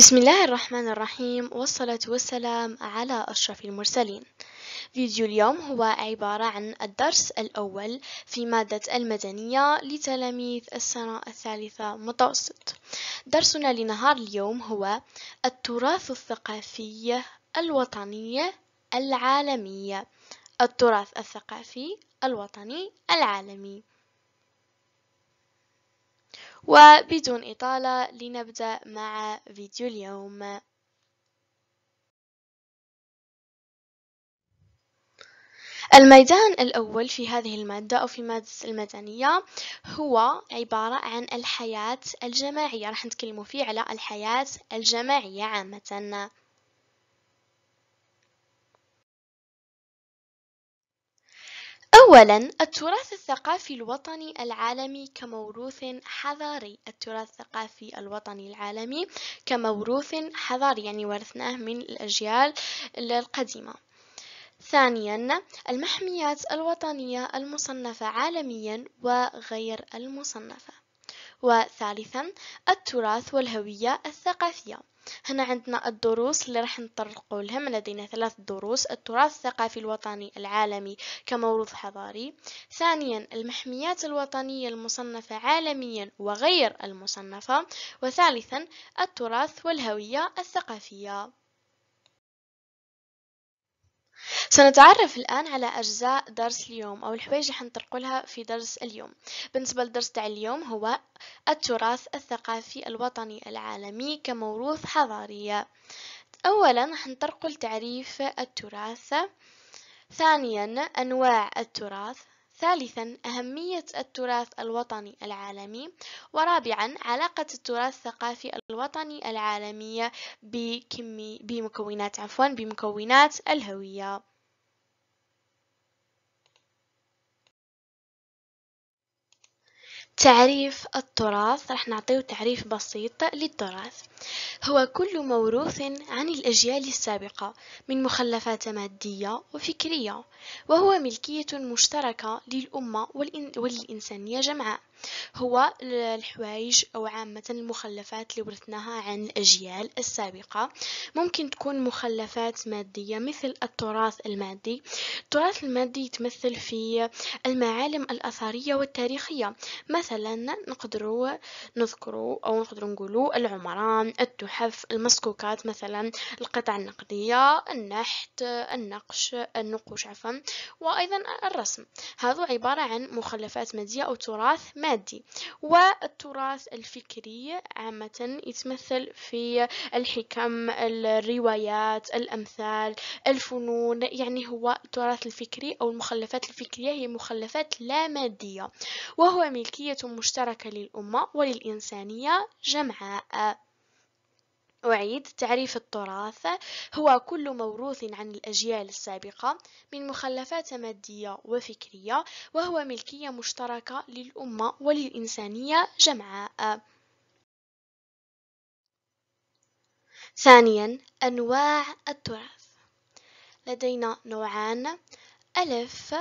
بسم الله الرحمن الرحيم والصلاة والسلام على أشرف المرسلين فيديو اليوم هو عبارة عن الدرس الأول في مادة المدنية لتلاميذ السنة الثالثة متوسط درسنا لنهار اليوم هو التراث الثقافي الوطني العالمي التراث الثقافي الوطني العالمي وبدون إطالة لنبدأ مع فيديو اليوم الميدان الأول في هذه المادة أو في مادة المدنية هو عبارة عن الحياة الجماعية راح نتكلم فيه على الحياة الجماعية عامةً أولا التراث الثقافي الوطني العالمي كموروث حضاري التراث الثقافي الوطني العالمي كموروث حضاري يعني ورثناه من الأجيال القديمة ثانيا المحميات الوطنية المصنفة عالميا وغير المصنفة وثالثا التراث والهوية الثقافية هنا عندنا الدروس اللي راح نطرقوا لهم لدينا ثلاث دروس التراث الثقافي الوطني العالمي كموروث حضاري ثانيا المحميات الوطنية المصنفة عالميا وغير المصنفة وثالثا التراث والهوية الثقافية سنتعرف الآن على أجزاء درس اليوم أو الحوايج اللي لها في درس اليوم بالنسبة للدرس تاع اليوم هو التراث الثقافي الوطني العالمي كموروث حضاري أولا حنطرقوا لتعريف التراث ثانيا أنواع التراث ثالثا أهمية التراث الوطني العالمي ورابعا علاقة التراث الثقافي الوطني العالمي بكمي بمكونات عفوا بمكونات الهوية تعريف التراث رح نعطيه تعريف بسيط للتراث هو كل موروث عن الأجيال السابقة من مخلفات مادية وفكرية وهو ملكية مشتركة للأمة والإنسانية جمعاء هو الحوايج أو عامة المخلفات اللي ورثناها عن الأجيال السابقة ممكن تكون مخلفات مادية مثل التراث المادي التراث المادي يتمثل في المعالم الأثرية والتاريخية مثلا نقدر نذكر أو نقدر نقولوا العمران التحف المسكوكات مثلا القطع النقدية النحت النقش النقوش عفوا وأيضا الرسم هذا عبارة عن مخلفات مادية أو تراث مادي المادي والتراث الفكري عامة يتمثل في الحكم الروايات الأمثال الفنون يعني هو التراث الفكري أو المخلفات الفكرية هي مخلفات لا مادية وهو ملكية مشتركة للأمة وللإنسانية جمعاء أعيد تعريف التراث هو كل موروث عن الأجيال السابقة من مخلفات مادية وفكرية وهو ملكية مشتركة للأمة وللإنسانية جمعاء ثانيا أنواع التراث لدينا نوعان ألف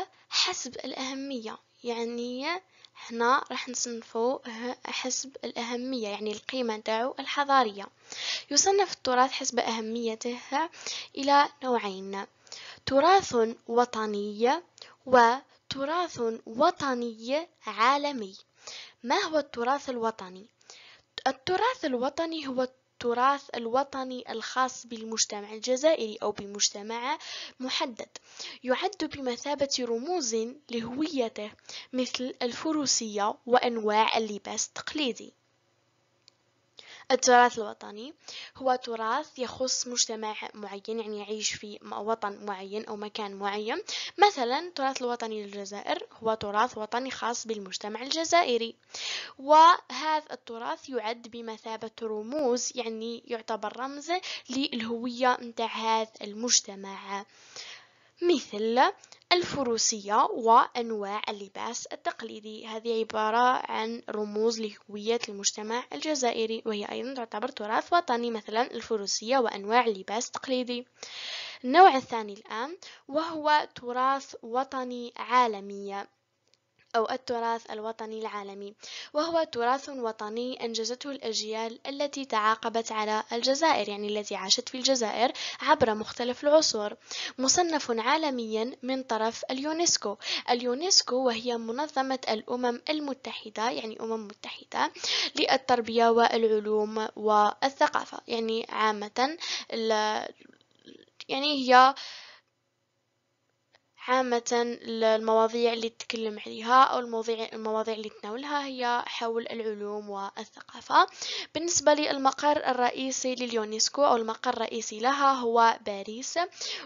حسب الأهمية يعني هنا راح نصنفو حسب الأهمية يعني القيمة نتاعو الحضارية يصنف التراث حسب أهميته إلى نوعين تراث وطني وتراث وطني عالمي ما هو التراث الوطني التراث الوطني هو التراث الوطني الخاص بالمجتمع الجزائري أو بمجتمع محدد يعد بمثابة رموز لهويته مثل الفروسية وأنواع اللباس التقليدي التراث الوطني هو تراث يخص مجتمع معين يعني يعيش في وطن معين أو مكان معين مثلا التراث الوطني للجزائر هو تراث وطني خاص بالمجتمع الجزائري وهذا التراث يعد بمثابة رموز يعني يعتبر رمز للهوية متاع هذا المجتمع مثل الفروسية وأنواع اللباس التقليدي هذه عبارة عن رموز لهوية المجتمع الجزائري وهي أيضا تعتبر تراث وطني مثلا الفروسية وأنواع اللباس التقليدي النوع الثاني الآن وهو تراث وطني عالمي أو التراث الوطني العالمي وهو تراث وطني أنجزته الأجيال التي تعاقبت على الجزائر يعني التي عاشت في الجزائر عبر مختلف العصور مصنف عالميا من طرف اليونسكو اليونسكو وهي منظمة الأمم المتحدة يعني أمم متحدة للتربية والعلوم والثقافة يعني عامة يعني هي عامة المواضيع اللي تتكلم عليها أو المواضيع المواضيع اللي تناولها هي حول العلوم والثقافة بالنسبة للمقر الرئيسي لليونسكو أو المقر الرئيسي لها هو باريس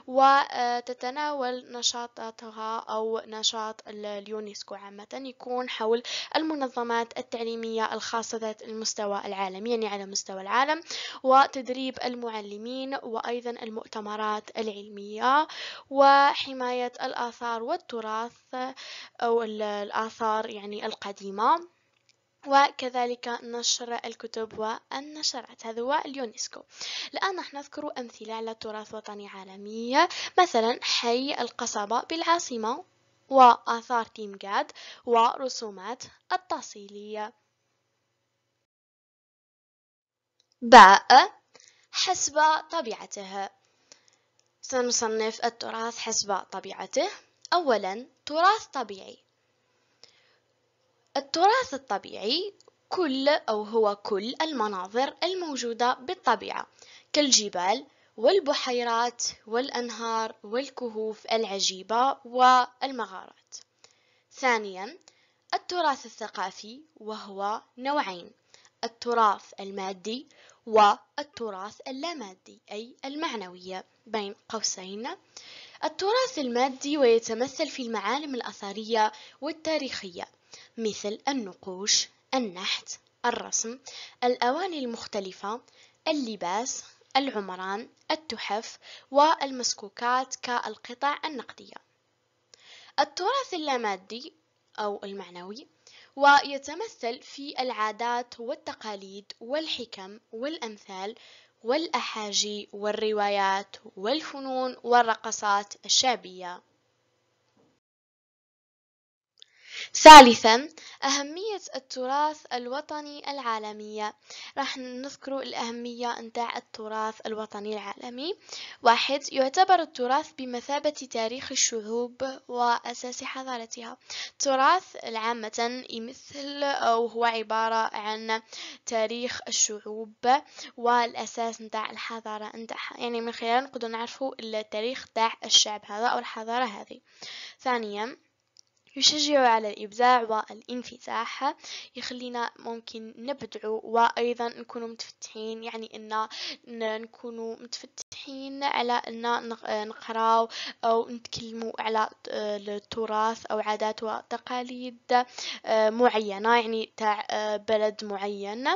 وتتناول آه، نشاطاتها أو نشاط اليونسكو عامة يكون حول المنظمات التعليمية الخاصة ذات المستوى العالمي يعني على مستوى العالم وتدريب المعلمين وأيضا المؤتمرات العلمية وحماية الآثار والتراث أو الآثار يعني القديمة وكذلك نشر الكتب والنشرات هذا هو اليونسكو الآن راح نذكر أمثلة على تراث وطني عالمي مثلا حي القصبة بالعاصمة وآثار تيمجاد ورسومات التصيلية باء حسب طبيعته سنصنف التراث حسب طبيعته أولا تراث طبيعي التراث الطبيعي كل أو هو كل المناظر الموجودة بالطبيعة كالجبال والبحيرات والأنهار والكهوف العجيبة والمغارات ثانيا التراث الثقافي وهو نوعين التراث المادي والتراث اللامادي أي المعنوية بين قوسين التراث المادي ويتمثل في المعالم الأثرية والتاريخية مثل النقوش النحت الرسم الأواني المختلفة اللباس العمران التحف والمسكوكات كالقطع النقدية التراث اللامادي أو المعنوي ويتمثل في العادات والتقاليد والحكم والأمثال والأحاجي والروايات والفنون والرقصات الشعبية ثالثا أهمية التراث الوطني العالمية راح نذكر الأهمية نتاع التراث الوطني العالمي واحد يعتبر التراث بمثابة تاريخ الشعوب وأساس حضارتها التراث عامة يمثل أو هو عبارة عن تاريخ الشعوب والأساس نتاع الحضارة نتاعها يعني من خلال نقدر نعرفه التاريخ تاع الشعب هذا أو الحضارة هذه ثانيا يشجع على الإبداع والانفتاح يخلينا ممكن نبدعو وأيضا نكونوا متفتحين يعني أن نكونوا متفتحين حين على أن آه، نقراو أو نتكلموا على آه، التراث أو عادات وتقاليد آه، معينة يعني تاع بلد معين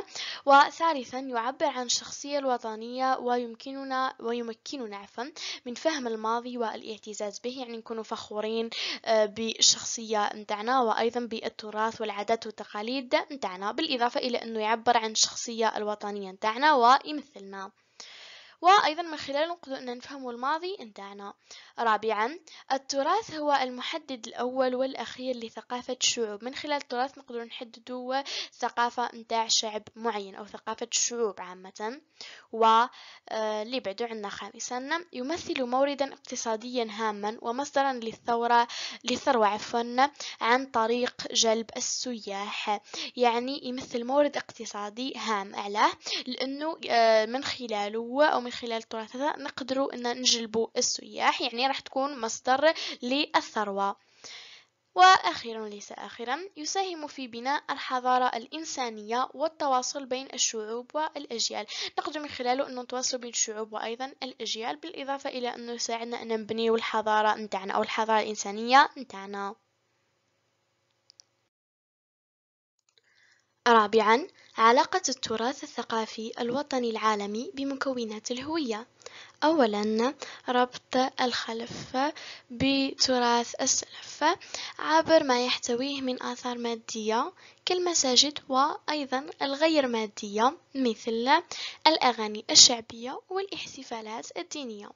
وثالثا يعبر عن الشخصية الوطنية ويمكننا ويمكننا عفوا من فهم الماضي والاعتزاز به يعني نكونوا فخورين بالشخصية نتاعنا وأيضا بالتراث والعادات والتقاليد نتاعنا بالإضافة إلى أنه يعبر عن الشخصية الوطنية نتاعنا ويمثلنا وأيضا من خلاله نقدر أن نفهم الماضي نتاعنا رابعا التراث هو المحدد الأول والأخير لثقافة الشعوب من خلال التراث نقدر هو ثقافة نتاع شعب معين أو ثقافة الشعوب عامة واللي آه، بعدو عندنا خامسا يمثل موردا اقتصاديا هاما ومصدرا للثورة للثروة عفوا عن طريق جلب السياح يعني يمثل مورد اقتصادي هام علاه لأنه آه، من خلاله أو من من خلال تراثنا نقدروا أن نجلبوا السياح يعني راح تكون مصدر للثروة وأخيرا ليس آخرا يساهم في بناء الحضارة الإنسانية والتواصل بين الشعوب والأجيال نقدر من خلاله أن نتواصل بين الشعوب وأيضا الأجيال بالإضافة إلى أنه يساعدنا أن نبنيو الحضارة نتاعنا أو الحضارة الإنسانية نتاعنا رابعا علاقة التراث الثقافي الوطني العالمي بمكونات الهوية أولا ربط الخلف بتراث السلف عبر ما يحتويه من آثار مادية كالمساجد وأيضا الغير مادية مثل الأغاني الشعبية والاحتفالات الدينية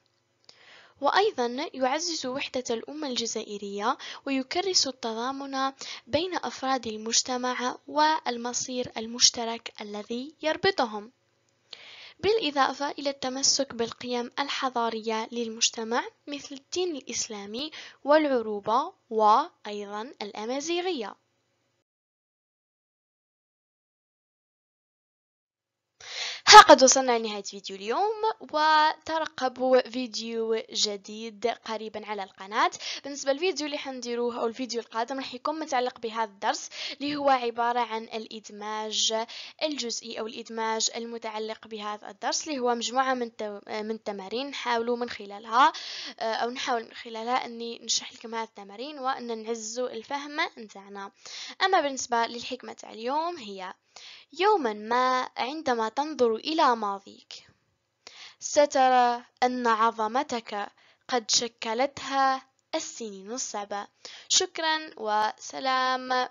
وأيضا يعزز وحدة الأمة الجزائرية ويكرس التضامن بين أفراد المجتمع والمصير المشترك الذي يربطهم بالإضافة إلى التمسك بالقيم الحضارية للمجتمع مثل الدين الإسلامي والعروبة وأيضا الأمازيغية ها قد وصلنا لنهاية فيديو اليوم وترقبوا فيديو جديد قريبا على القناة بالنسبة للفيديو اللي حنديروه أو الفيديو القادم راح يكون متعلق بهذا الدرس اللي هو عبارة عن الإدماج الجزئي أو الإدماج المتعلق بهذا الدرس اللي هو مجموعة من من التمارين نحاولوا من خلالها أو نحاول من خلالها أني نشرح لكم هذا التمارين وأن نعزوا الفهم نتاعنا أما بالنسبة للحكمة تاع اليوم هي يومًا ما عندما تنظر إلى ماضيك سترى أن عظمتك قد شكلتها السنين الصعبة شكرا وسلام